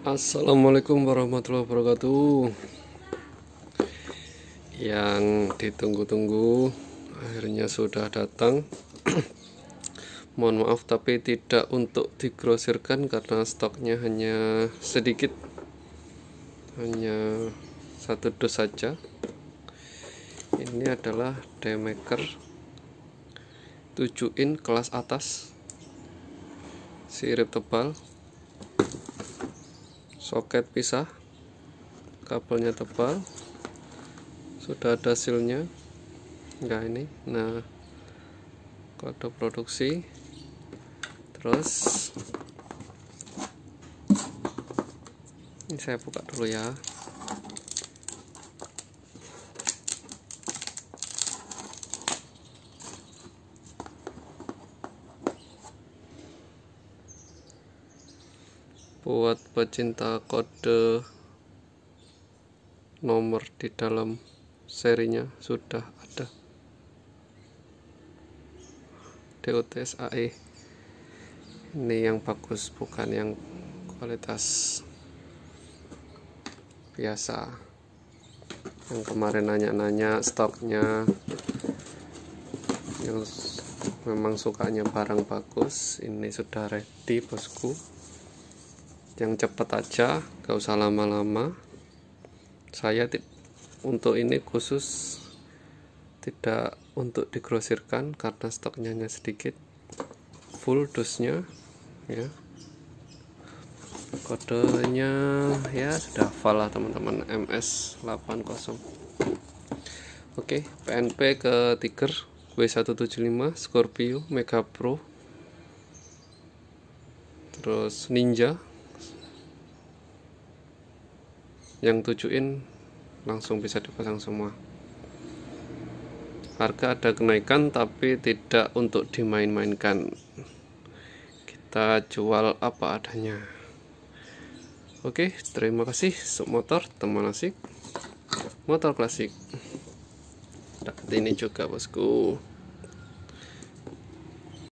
Assalamualaikum warahmatullahi wabarakatuh yang ditunggu-tunggu akhirnya sudah datang mohon maaf tapi tidak untuk digrosirkan karena stoknya hanya sedikit hanya satu dos saja ini adalah demaker 7 in kelas atas sirip tebal soket pisah kabelnya tebal sudah ada sealnya enggak ini nah kode produksi terus ini saya buka dulu ya buat pecinta kode nomor di dalam serinya sudah ada AE ini yang bagus bukan yang kualitas biasa yang kemarin nanya-nanya stoknya yang memang sukanya barang bagus ini sudah ready bosku yang cepat aja gak usah lama-lama saya untuk ini khusus tidak untuk digrosirkan karena stoknya hanya sedikit full dosnya ya kodenya ya sudah hafal lah teman-teman MS80 oke PNP ke Tiger W175 Scorpio Mega Pro terus Ninja yang 7 in langsung bisa dipasang semua harga ada kenaikan tapi tidak untuk dimain-mainkan kita jual apa adanya oke terima kasih motor teman asik motor klasik dapat ini juga bosku